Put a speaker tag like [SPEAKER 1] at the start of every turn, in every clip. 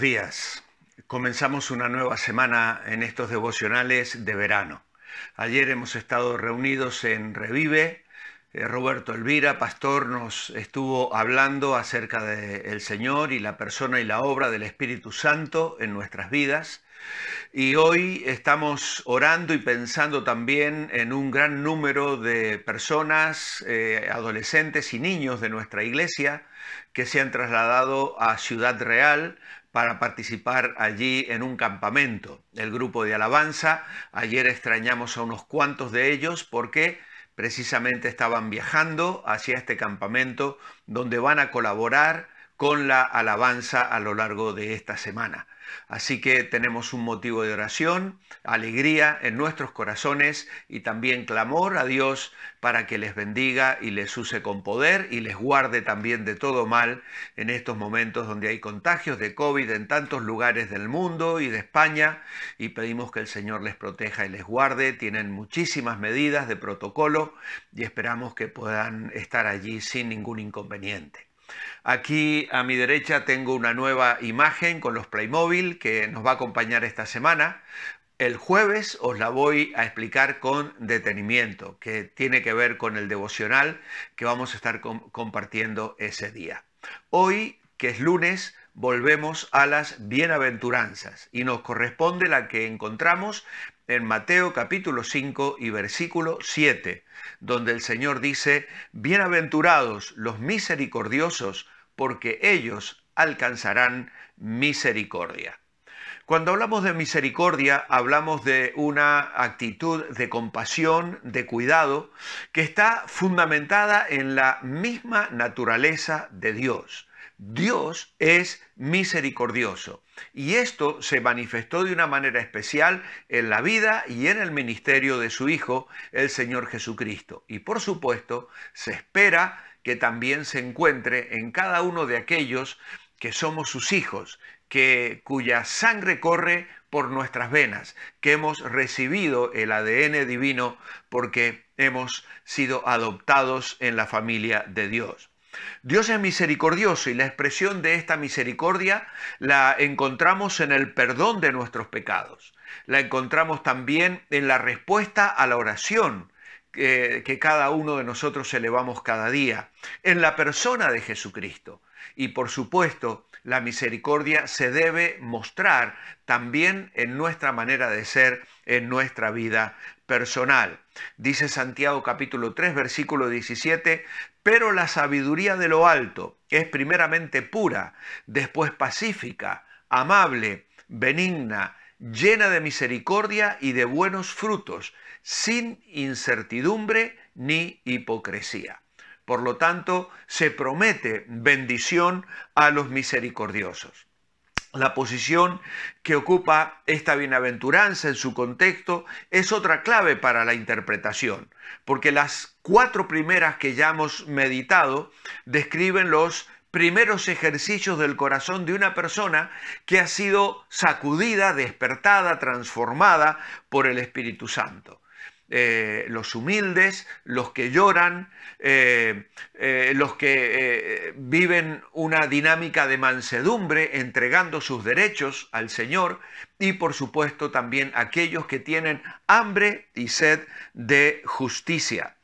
[SPEAKER 1] días. Comenzamos una nueva semana en estos devocionales de verano. Ayer hemos estado reunidos en Revive. Eh, Roberto Elvira, pastor, nos estuvo hablando acerca del Señor y la persona y la obra del Espíritu Santo en nuestras vidas. Y hoy estamos orando y pensando también en un gran número de personas, eh, adolescentes y niños de nuestra iglesia que se han trasladado a Ciudad Real para participar allí en un campamento. El grupo de alabanza, ayer extrañamos a unos cuantos de ellos porque precisamente estaban viajando hacia este campamento donde van a colaborar con la alabanza a lo largo de esta semana. Así que tenemos un motivo de oración, alegría en nuestros corazones y también clamor a Dios para que les bendiga y les use con poder y les guarde también de todo mal en estos momentos donde hay contagios de COVID en tantos lugares del mundo y de España y pedimos que el Señor les proteja y les guarde. Tienen muchísimas medidas de protocolo y esperamos que puedan estar allí sin ningún inconveniente. Aquí a mi derecha tengo una nueva imagen con los Playmobil que nos va a acompañar esta semana. El jueves os la voy a explicar con detenimiento, que tiene que ver con el devocional que vamos a estar compartiendo ese día. Hoy, que es lunes, volvemos a las bienaventuranzas y nos corresponde la que encontramos en Mateo capítulo 5 y versículo 7, donde el Señor dice, Bienaventurados los misericordiosos, porque ellos alcanzarán misericordia. Cuando hablamos de misericordia, hablamos de una actitud de compasión, de cuidado, que está fundamentada en la misma naturaleza de Dios. Dios es misericordioso y esto se manifestó de una manera especial en la vida y en el ministerio de su Hijo, el Señor Jesucristo. Y por supuesto, se espera que también se encuentre en cada uno de aquellos que somos sus hijos, que, cuya sangre corre por nuestras venas, que hemos recibido el ADN divino porque hemos sido adoptados en la familia de Dios. Dios es misericordioso y la expresión de esta misericordia la encontramos en el perdón de nuestros pecados. La encontramos también en la respuesta a la oración eh, que, cada uno de nosotros elevamos cada día, en la persona de Jesucristo. Y por supuesto, la misericordia se debe mostrar también en nuestra manera de ser en nuestra vida personal. Dice Santiago capítulo 3 versículo 17, pero la sabiduría de lo alto es primeramente pura, después pacífica, amable, benigna, llena de misericordia y de buenos frutos, sin incertidumbre ni hipocresía. Por lo tanto, se promete bendición a los misericordiosos. La posición que ocupa esta bienaventuranza en su contexto es otra clave para la interpretación, porque las cuatro primeras que ya hemos meditado describen los primeros ejercicios del corazón de una persona que ha sido sacudida, despertada, transformada por el Espíritu Santo. Eh, los humildes, los que lloran, eh, eh, los que viven una dinámica de mansedumbre, entregando sus derechos al Señor, y por supuesto también aquellos que tienen hambre y sed de justicia.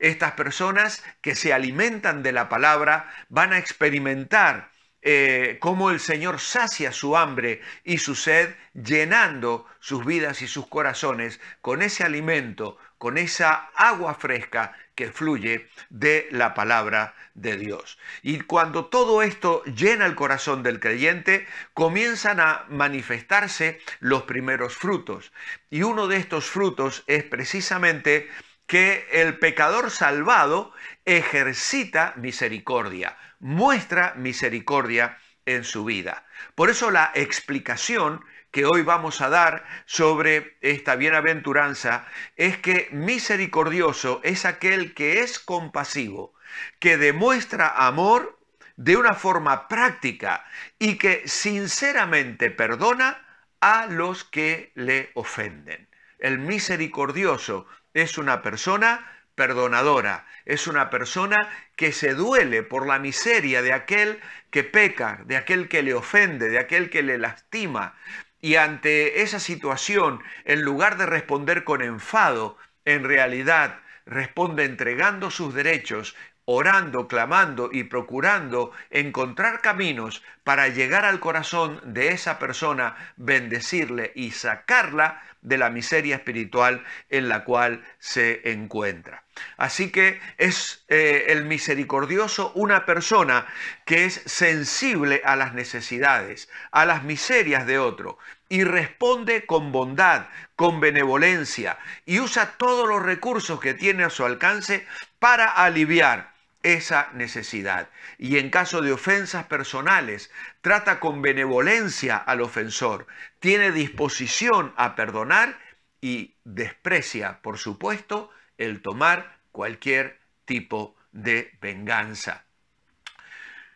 [SPEAKER 1] Estas personas que se alimentan de la palabra van a experimentar como eh, cómo el Señor sacia su hambre y su sed, llenando sus vidas y sus corazones con ese alimento, con esa agua fresca que fluye de la palabra de Dios. Y cuando todo esto llena el corazón del creyente, comienzan a manifestarse los primeros frutos. Y uno de estos frutos es precisamente que el pecador salvado ejercita misericordia, muestra misericordia en su vida. Por eso la explicación que hoy vamos a dar sobre esta bienaventuranza es que misericordioso es aquel que es compasivo, que demuestra amor de una forma práctica y que sinceramente perdona a los que le ofenden. El misericordioso es una persona perdonadora. Es una persona que se duele por la miseria de aquel que peca, de aquel que le ofende, de aquel que le lastima. Y ante esa situación, en lugar de responder con enfado, en realidad responde entregando sus derechos, orando, clamando y procurando encontrar caminos para llegar al corazón de esa persona, bendecirle y sacarla de la miseria espiritual en la cual se encuentra. Así que es eh, el misericordioso una persona que es sensible a las necesidades, a las miserias de otro, y responde con bondad, con benevolencia, y usa todos los recursos que tiene a su alcance para aliviar esa necesidad. Y en caso de ofensas personales, trata con benevolencia al ofensor, tiene disposición a perdonar y desprecia, por supuesto, el tomar cualquier tipo de venganza.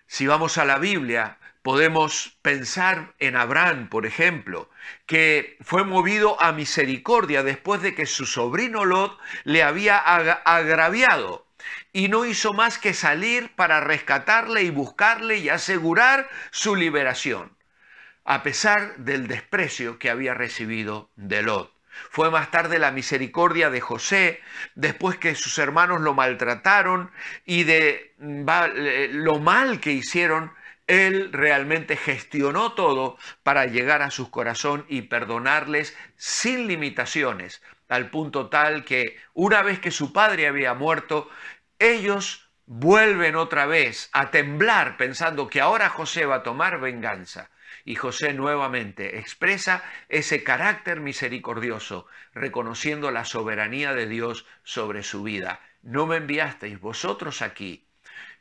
[SPEAKER 1] Si vamos a la Biblia, podemos pensar en Abraham, por ejemplo, que fue movido a misericordia después de que su sobrino Lot le había agraviado y no hizo más que salir para rescatarle y buscarle y asegurar su liberación, a pesar del desprecio que había recibido de Lot. Fue más tarde la misericordia de José, después que sus hermanos lo maltrataron y de mm, lo mal que hicieron, él realmente gestionó todo para llegar a su corazón y perdonarles sin limitaciones, al punto tal que una vez que su padre había muerto, ellos vuelven otra vez a temblar pensando que ahora José va a tomar venganza. Y José nuevamente expresa ese carácter misericordioso, reconociendo la soberanía de Dios sobre su vida. No me enviasteis vosotros aquí.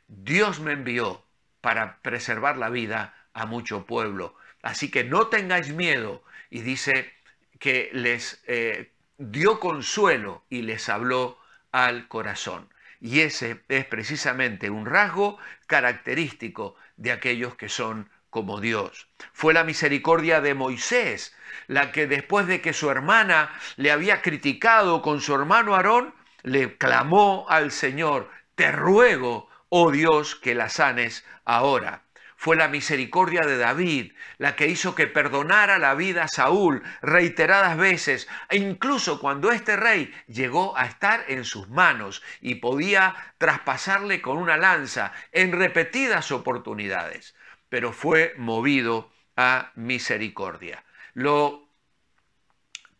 [SPEAKER 1] Dios me envió para preservar la vida a mucho pueblo. Así que no tengáis miedo. Y dice que les eh, dio consuelo y les habló al corazón. Y ese es precisamente un rasgo característico de aquellos que son como Dios. Fue la misericordia de Moisés, la que después de que su hermana le había criticado con su hermano Aarón, le clamó al Señor, te ruego, oh Dios, que la sanes ahora. Fue la misericordia de David la que hizo que perdonara la vida a Saúl reiteradas veces, e incluso cuando este rey llegó a estar en sus manos y podía traspasarle con una lanza en repetidas oportunidades pero fue movido a misericordia. Lo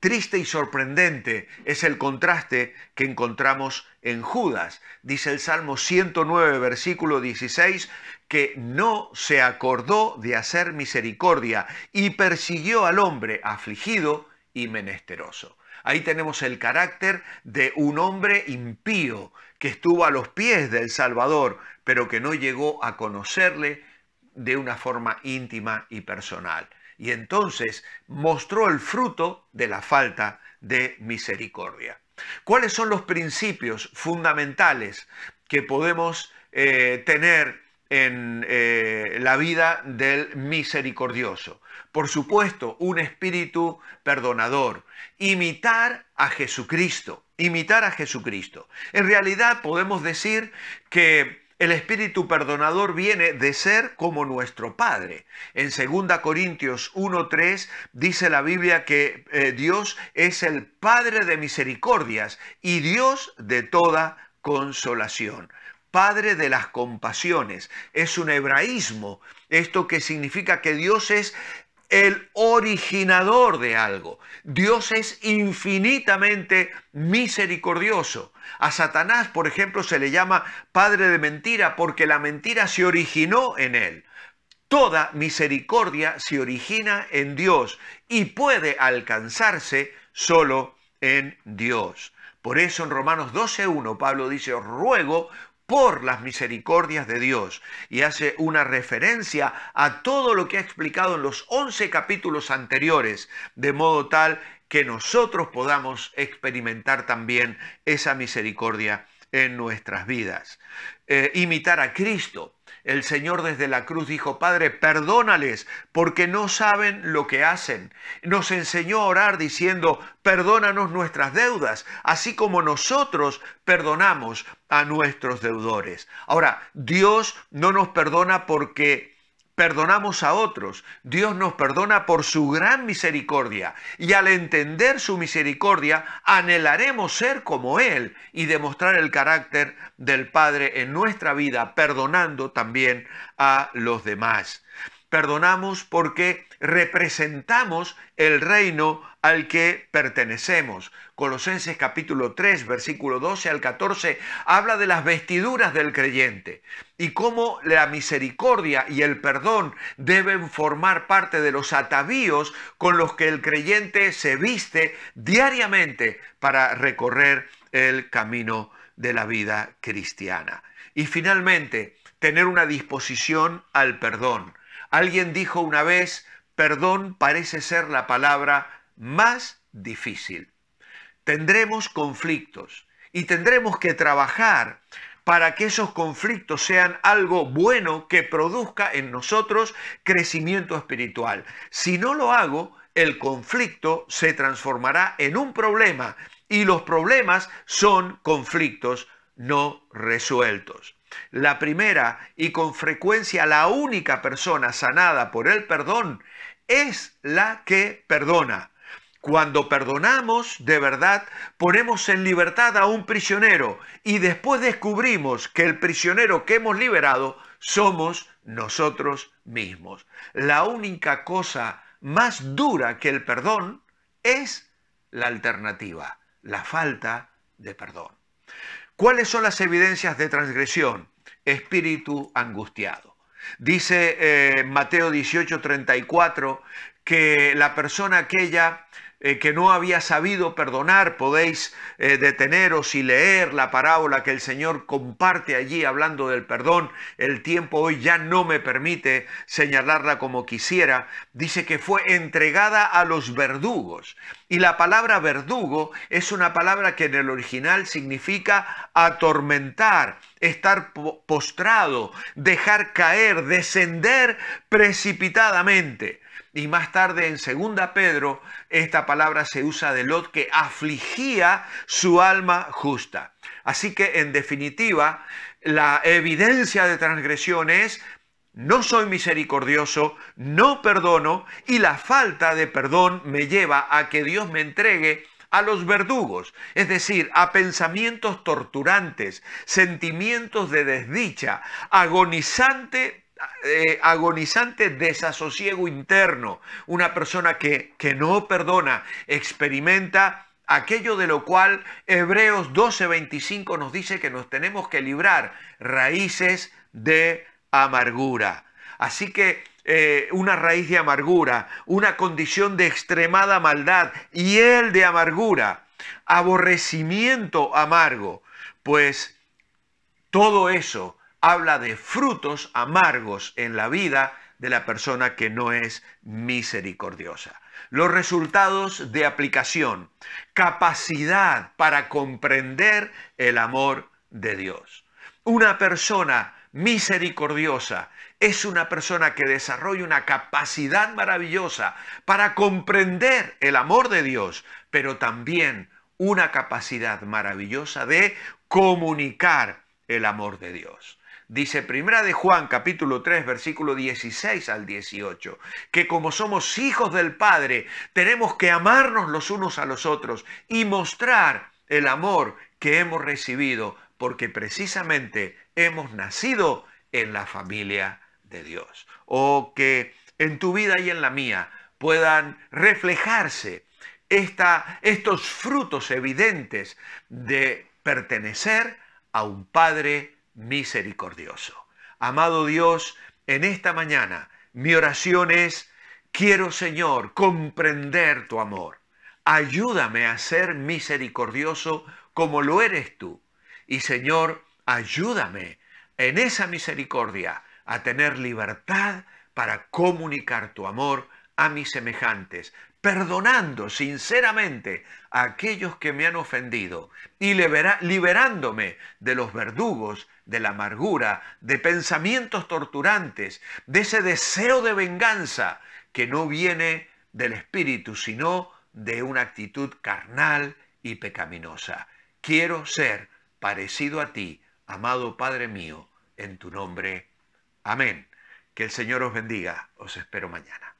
[SPEAKER 1] triste y sorprendente es el contraste que encontramos en Judas. Dice el Salmo 109, versículo 16, que no se acordó de hacer misericordia y persiguió al hombre afligido y menesteroso. Ahí tenemos el carácter de un hombre impío que estuvo a los pies del Salvador, pero que no llegó a conocerle de una forma íntima y personal. Y entonces mostró el fruto de la falta de misericordia. ¿Cuáles son los principios fundamentales que podemos eh, tener en eh, la vida del misericordioso? Por supuesto, un espíritu perdonador. Imitar a Jesucristo. Imitar a Jesucristo. En realidad podemos decir que el Espíritu Perdonador viene de ser como nuestro Padre. En 2 Corintios 1.3 dice la Biblia que eh, Dios es el Padre de misericordias y Dios de toda consolación. Padre de las compasiones. Es un hebraísmo. Esto que significa que Dios es el originador de algo. Dios es infinitamente misericordioso. A Satanás, por ejemplo, se le llama padre de mentira porque la mentira se originó en él. Toda misericordia se origina en Dios y puede alcanzarse solo en Dios. Por eso en Romanos 12.1 Pablo dice, ruego por las misericordias de Dios y hace una referencia a todo lo que ha explicado en los 11 capítulos anteriores, de modo tal que nosotros podamos experimentar también esa misericordia en nuestras vidas. Eh, imitar a Cristo. El Señor desde la cruz dijo, Padre, perdónales porque no saben lo que hacen. Nos enseñó a orar diciendo, perdónanos nuestras deudas, así como nosotros perdonamos a nuestros deudores. Ahora, Dios no nos perdona porque perdonamos a otros. Dios nos perdona por su gran misericordia y al entender su misericordia anhelaremos ser como Él y demostrar el carácter del Padre en nuestra vida, perdonando también a los demás. Perdonamos porque representamos el reino al que pertenecemos. Colosenses capítulo 3, versículo 12 al 14, habla de las vestiduras del creyente y cómo la misericordia y el perdón deben formar parte de los atavíos con los que el creyente se viste diariamente para recorrer el camino de la vida cristiana. Y finalmente, tener una disposición al perdón. Alguien dijo una vez, Perdón parece ser la palabra más difícil. Tendremos conflictos y tendremos que trabajar para que esos conflictos sean algo bueno que produzca en nosotros crecimiento espiritual. Si no lo hago, el conflicto se transformará en un problema y los problemas son conflictos no resueltos. La primera y con frecuencia la única persona sanada por el perdón es la que perdona. Cuando perdonamos, de verdad, ponemos en libertad a un prisionero y después descubrimos que el prisionero que hemos liberado somos nosotros mismos. La única cosa más dura que el perdón es la alternativa, la falta de perdón. ¿Cuáles son las evidencias de transgresión? Espíritu angustiado. Dice eh, Mateo 18, 34, que la persona aquella eh, que no había sabido perdonar, podéis eh, deteneros y leer la parábola que el Señor comparte allí hablando del perdón. El tiempo hoy ya no me permite señalarla como quisiera. Dice que fue entregada a los verdugos. Y la palabra verdugo es una palabra que en el original significa atormentar, estar postrado, dejar caer, descender precipitadamente. Y más tarde en Segunda Pedro, esta palabra se usa de Lot que afligía su alma justa. Así que en definitiva, la evidencia de transgresión es no soy misericordioso, no perdono y la falta de perdón me lleva a que Dios me entregue a los verdugos, es decir, a pensamientos torturantes, sentimientos de desdicha, agonizante eh, agonizante desasosiego interno. Una persona que, que no perdona experimenta aquello de lo cual Hebreos 12:25 nos dice que nos tenemos que librar, raíces de amargura. Así que eh, una raíz de amargura, una condición de extremada maldad y el de amargura, aborrecimiento amargo, pues todo eso habla de frutos amargos en la vida de la persona que no es misericordiosa. Los resultados de aplicación, capacidad para comprender el amor de Dios. Una persona misericordiosa es una persona que desarrolla una capacidad maravillosa para comprender el amor de Dios, pero también una capacidad maravillosa de comunicar el amor de Dios. Dice Primera de Juan capítulo 3 versículo 16 al 18, que como somos hijos del Padre, tenemos que amarnos los unos a los otros y mostrar el amor que hemos recibido, porque precisamente hemos nacido en la familia de Dios. O que en tu vida y en la mía puedan reflejarse estos frutos evidentes de pertenecer a un Padre misericordioso. Amado Dios, en esta mañana mi oración es, quiero Señor comprender tu amor. Ayúdame a ser misericordioso como lo eres tú. Y Señor, ayúdame en esa misericordia a tener libertad para comunicar tu amor a mis semejantes, perdonando sinceramente a aquellos que me han ofendido y liberándome de los verdugos, de la amargura, de pensamientos torturantes, de ese deseo de venganza que no viene del espíritu, sino de una actitud carnal y pecaminosa. Quiero ser parecido a ti, amado Padre mío, en tu nombre. Amén. Que el Señor os bendiga. Os espero mañana.